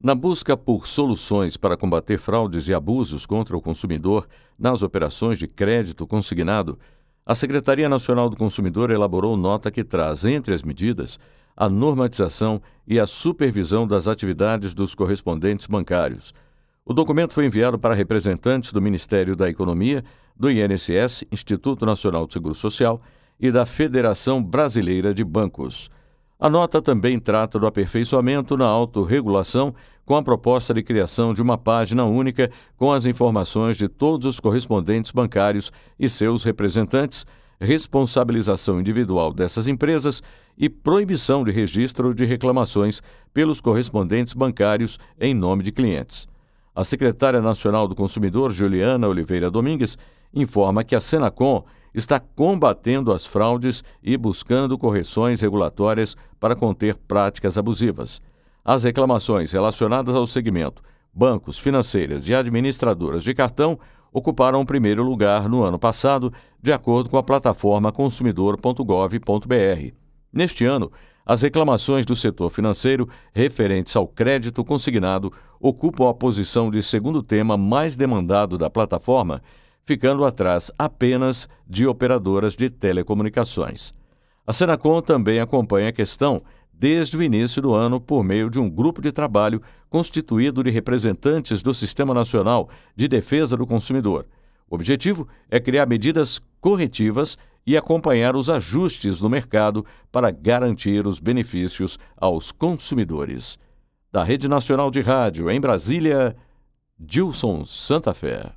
Na busca por soluções para combater fraudes e abusos contra o consumidor nas operações de crédito consignado, a Secretaria Nacional do Consumidor elaborou nota que traz, entre as medidas, a normatização e a supervisão das atividades dos correspondentes bancários. O documento foi enviado para representantes do Ministério da Economia, do INSS, Instituto Nacional do Seguro Social e da Federação Brasileira de Bancos. A nota também trata do aperfeiçoamento na autorregulação, com a proposta de criação de uma página única com as informações de todos os correspondentes bancários e seus representantes, responsabilização individual dessas empresas e proibição de registro de reclamações pelos correspondentes bancários em nome de clientes. A secretária nacional do consumidor, Juliana Oliveira Domingues, informa que a Senacom está combatendo as fraudes e buscando correções regulatórias para conter práticas abusivas. As reclamações relacionadas ao segmento bancos, financeiras e administradoras de cartão ocuparam o primeiro lugar no ano passado, de acordo com a plataforma consumidor.gov.br. Neste ano, as reclamações do setor financeiro referentes ao crédito consignado ocupam a posição de segundo tema mais demandado da plataforma, ficando atrás apenas de operadoras de telecomunicações. A Senacom também acompanha a questão desde o início do ano por meio de um grupo de trabalho constituído de representantes do Sistema Nacional de Defesa do Consumidor. O objetivo é criar medidas corretivas e acompanhar os ajustes no mercado para garantir os benefícios aos consumidores. Da Rede Nacional de Rádio, em Brasília, Dilson Santa Fé.